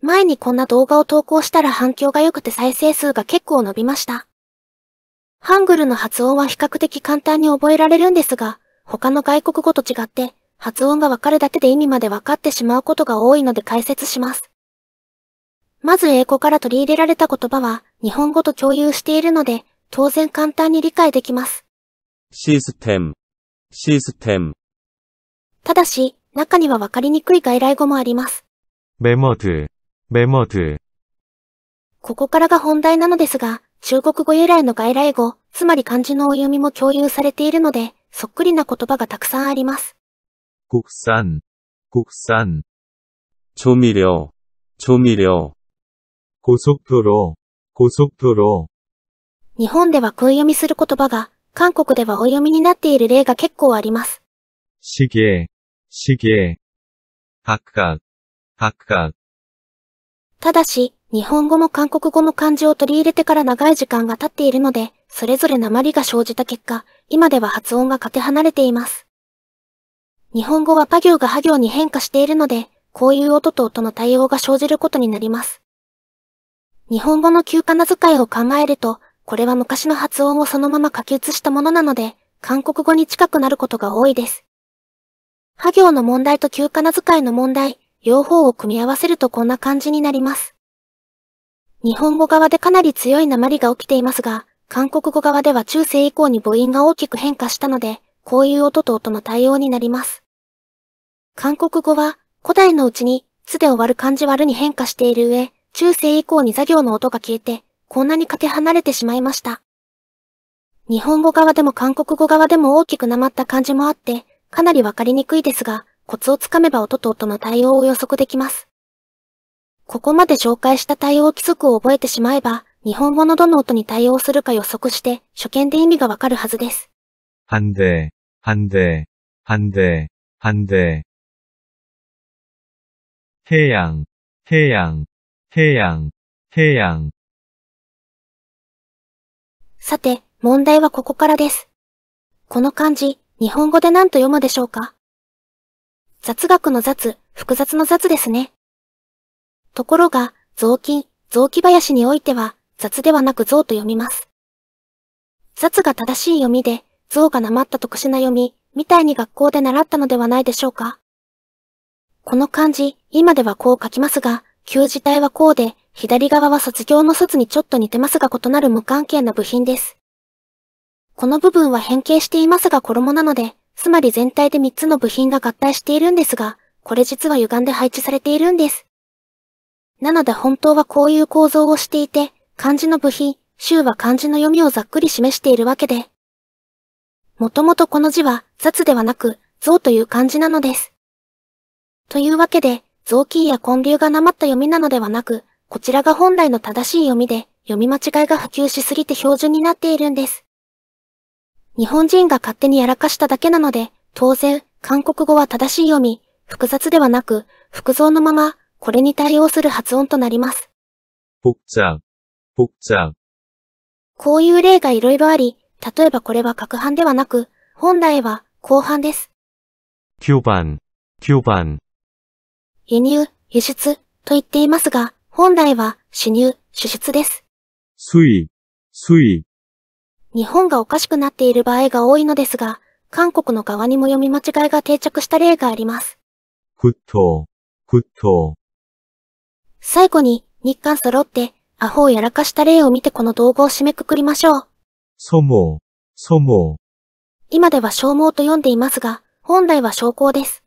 前にこんな動画を投稿したら反響が良くて再生数が結構伸びました。ハングルの発音は比較的簡単に覚えられるんですが、他の外国語と違って、発音がわかるだけで意味までわかってしまうことが多いので解説します。まず英語から取り入れられた言葉は、日本語と共有しているので、当然簡単に理解できます。システム。システム。ただし、中にはわかりにくい外来語もあります。メモメモトここからが本題なのですが、中国語由来の外来語、つまり漢字のお読みも共有されているので、そっくりな言葉がたくさんあります。国産、国産。調味料、調味料。高速プロ、高速プロ。日本では訓読みする言葉が、韓国ではお読みになっている例が結構あります。시 계、 시 계。 発覚、発覚。ただし、日本語も韓国語も漢字を取り入れてから長い時間が経っているので、それぞれ鉛が生じた結果、今では発音がかけ離れています。日本語はパ行がハ行に変化しているので、こういう音と音の対応が生じることになります。日本語の旧仮名遣いを考えると、これは昔の発音をそのまま書き写したものなので、韓国語に近くなることが多いです。ハ行の問題と旧仮名遣いの問題、両方を組み合わせるとこんな感じになります。日本語側でかなり強い鉛が起きていますが、韓国語側では中世以降に母音が大きく変化したので、こういう音と音の対応になります。韓国語は、古代のうちに、すで終わる漢字はるに変化している上、中世以降に座行の音が消えて、こんなにかけ離れてしまいました。日本語側でも韓国語側でも大きくなまった漢字もあって、かなりわかりにくいですが、コツをつかめば音と音の対応を予測できます。ここまで紹介した対応規則を覚えてしまえば、日本語のどの音に対応するか予測して、初見で意味がわかるはずです。한 대、 한 대、 한 대、 한 대。 平安、太陽、太陽、太陽。さて、問題はここからです。この漢字、日本語で何と読むでしょうか雑学の雑、複雑の雑ですね。ところが、雑巾、雑木林においては、雑ではなく雑と読みます。雑が正しい読みで、雑がなまった特殊な読み、みたいに学校で習ったのではないでしょうか。この漢字、今ではこう書きますが、旧字体はこうで、左側は卒業の卒にちょっと似てますが異なる無関係な部品です。この部分は変形していますが衣なので、つまり全体で3つの部品が合体しているんですが、これ実は歪んで配置されているんです。なので本当はこういう構造をしていて、漢字の部品、州は漢字の読みをざっくり示しているわけで。もともとこの字は、雑ではなく、像という漢字なのです。というわけで、雑巾や根流がなまった読みなのではなく、こちらが本来の正しい読みで、読み間違いが普及しすぎて標準になっているんです。日本人が勝手にやらかしただけなので、当然、韓国語は正しい読み、複雑ではなく、複造のまま、これに対応する発音となります。こういう例がいろいろあり、例えばこれは各半ではなく、本来は後半です。9番、9番。輸入、輸出と言っていますが、本来は主入、輸出です。水、水。日本がおかしくなっている場合が多いのですが、韓国の側にも読み間違いが定着した例があります。ふっと、ふっと。最後に、日韓揃って、アホをやらかした例を見てこの動画を締めくくりましょう。そも、そも。今では消耗と読んでいますが、本来は証拠です。